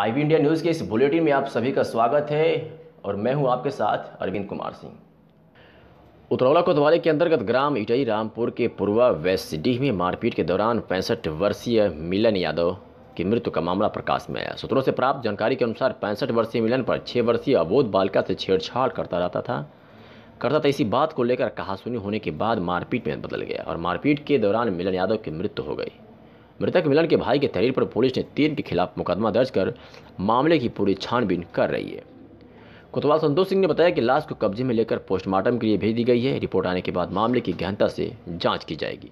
ivy India news के इस bulletin में आप सभी का स्वागत है और मैं हूं आपके साथ अरविंद कुमार सिंह उतरौला कोतवाली के अंतर्गत ग्राम इटई रामपुर के पूर्वा वेस्टडीह में मारपीट के दौरान पैंसठ वर्षीय मिलन यादव की मृत्यु का मामला प्रकाश में आया सूत्रों से प्राप्त जानकारी के अनुसार पैंसठ वर्षीय मिलन पर छः वर्षीय अबोध बालिका से छेड़छाड़ करता रहता था करता था इसी बात को लेकर कहासुनी होने के बाद मारपीट में बदल गया और मारपीट के दौरान मिलन यादव की मृत्यु हो गई मृतक मिलन के भाई के तहरीर पर पुलिस ने तीन के खिलाफ मुकदमा दर्ज कर मामले की पूरी छानबीन कर रही है कोतवाल संतोष सिंह ने बताया कि लाश को कब्जे में लेकर पोस्टमार्टम के लिए भेज दी गई है रिपोर्ट आने के बाद मामले की गहनता से जांच की जाएगी